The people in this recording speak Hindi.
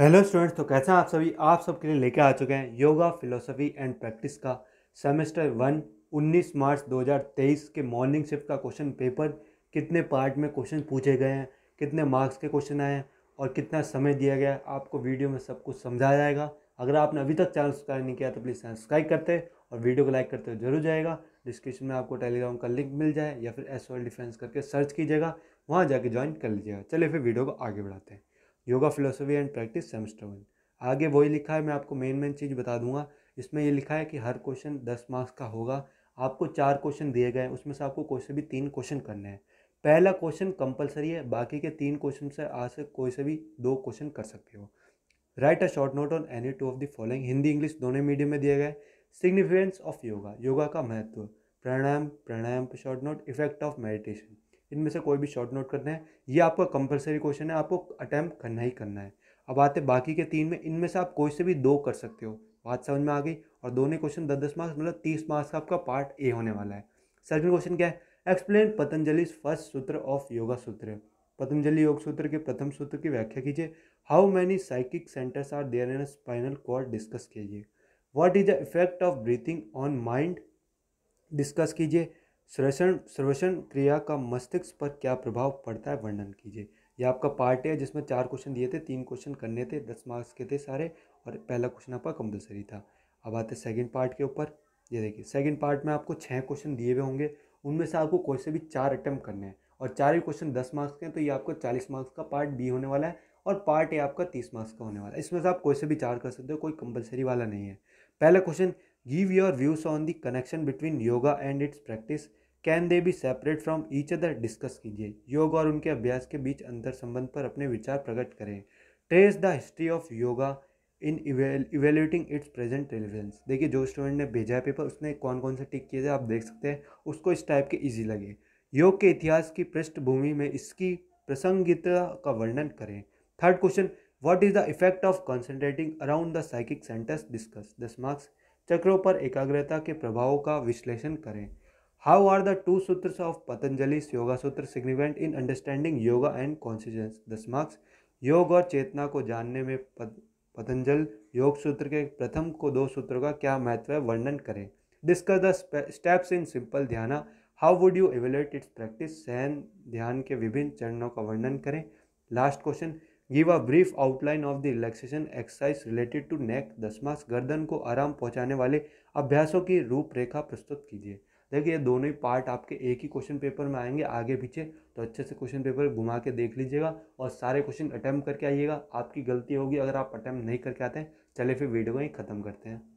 हेलो स्टूडेंट्स तो कैसे हैं आप सभी आप सबके लिए लेके आ चुके हैं योगा फिलोसफी एंड प्रैक्टिस का सेमेस्टर वन 19 मार्च 2023 के मॉर्निंग शिफ्ट का क्वेश्चन पेपर कितने पार्ट में क्वेश्चन पूछे गए हैं कितने मार्क्स के क्वेश्चन आए हैं और कितना समय दिया गया है आपको वीडियो में सब कुछ समझाया जाएगा अगर आपने अभी तक चैनल सब्सक्राइब नहीं किया तो प्लीज़ सब्सक्राइब करते और वीडियो को लाइक करते हुए जरूर जाएगा डिस्क्रिप्शन में आपको टेलीग्राम का लिंक मिल जाए या फिर एस डिफेंस करके सर्च कीजिएगा वहाँ जाके ज्वाइन कर लीजिएगा चलिए फिर वीडियो को आगे बढ़ाते हैं yoga philosophy and practice semester one आगे वही लिखा है मैं आपको मेन मेन चीज़ बता दूंगा इसमें ये लिखा है कि हर क्वेश्चन दस मार्क्स का होगा आपको चार क्वेश्चन दिए गए हैं उसमें से आपको कोई से भी तीन क्वेश्चन करने हैं पहला क्वेश्चन कंपलसरी है बाकी के तीन क्वेश्चन से आज से कोई से भी दो क्वेश्चन कर सकते हो write a short note on any two of the following Hindi English दोनों मीडियम में दिए गए सिग्निफिकेंस ऑफ योगा योगा का महत्व प्राणायाम प्राणायाम पर short note effect of meditation इनमें से कोई भी शॉर्ट नोट करना है ये आपका कंपलसरी क्वेश्चन है आपको अटैम्प्ट करना ही करना है अब आते बाकी के तीन में इनमें से आप कोई से भी दो कर सकते हो बात समझ में आ गई और दोनों क्वेश्चन दस दस मार्क्स मतलब तीस मार्क्स का आपका पार्ट ए होने वाला है सेकंड क्वेश्चन क्या है explain Patanjali first sutra of yoga sutra Patanjali योग सूत्र के प्रथम सूत्र की व्याख्या कीजिए how many psychic centres are there in spinal cord discuss कीजिए what is the effect of breathing on mind discuss कीजिए श्वसन श्वसन क्रिया का मस्तिष्क पर क्या प्रभाव पड़ता है वर्णन कीजिए यह आपका पार्ट है जिसमें चार क्वेश्चन दिए थे तीन क्वेश्चन करने थे दस मार्क्स के थे सारे और पहला क्वेश्चन आपका कंपलसरी था अब आते सेकेंड पार्ट के ऊपर ये देखिए सेकंड पार्ट में आपको छः क्वेश्चन दिए हुए होंगे उनमें से आपको कोई से भी चार अटैम्प्ट करने हैं और चार ही क्वेश्चन दस मार्क्स के हैं तो ये आपको चालीस मार्क्स का पार्ट बी होने वाला है और पार्ट ए आपका तीस मार्क्स का होने वाला है इसमें से आप कोई से भी चार कर सकते हो कोई कंपलसरी वाला नहीं है पहला question give your views on the connection between yoga and its practice can they be separate from each other discuss कीजिए योग और उनके अभ्यास के बीच अंतर संबंध पर अपने विचार प्रकट करें trace the history of yoga in evaluating its present relevance देखिए जो स्टूडेंट ने भेजा है पेपर उसने कौन कौन से टिक किए थे आप देख सकते हैं उसको इस टाइप के ईजी लगे योग के इतिहास की पृष्ठभूमि में इसकी प्रसंगिकता का वर्णन करें third question what is the effect of concentrating around the psychic centres discuss दस मार्क्स चक्रों पर एकाग्रता के प्रभावों का विश्लेषण करें how are the two sutra of Patanjali yoga sutra significant in understanding yoga and conscious दस मार्क्स योग और चेतना को जानने में पतंजल योग सूत्र के प्रथम को दो सूत्रों का क्या महत्व है वर्णन करें discuss the steps in simple dhyana how would you evaluate its practice सहन ध्यान के विभिन्न चरणों का वर्णन करें last question give a brief outline of the relaxation exercise related to neck दसमास गर्दन को आराम पहुंचाने वाले अभ्यासों की रूपरेखा प्रस्तुत कीजिए देखिए ये दोनों ही पार्ट आपके एक ही क्वेश्चन पेपर में आएंगे आगे पीछे तो अच्छे से क्वेश्चन पेपर घुमा के देख लीजिएगा और सारे क्वेश्चन अटैम्प्ट करके आइएगा आपकी गलती होगी अगर आप अटैम्प्ट नहीं करके आते हैं चले फिर वीडियो को ही ख़त्म करते हैं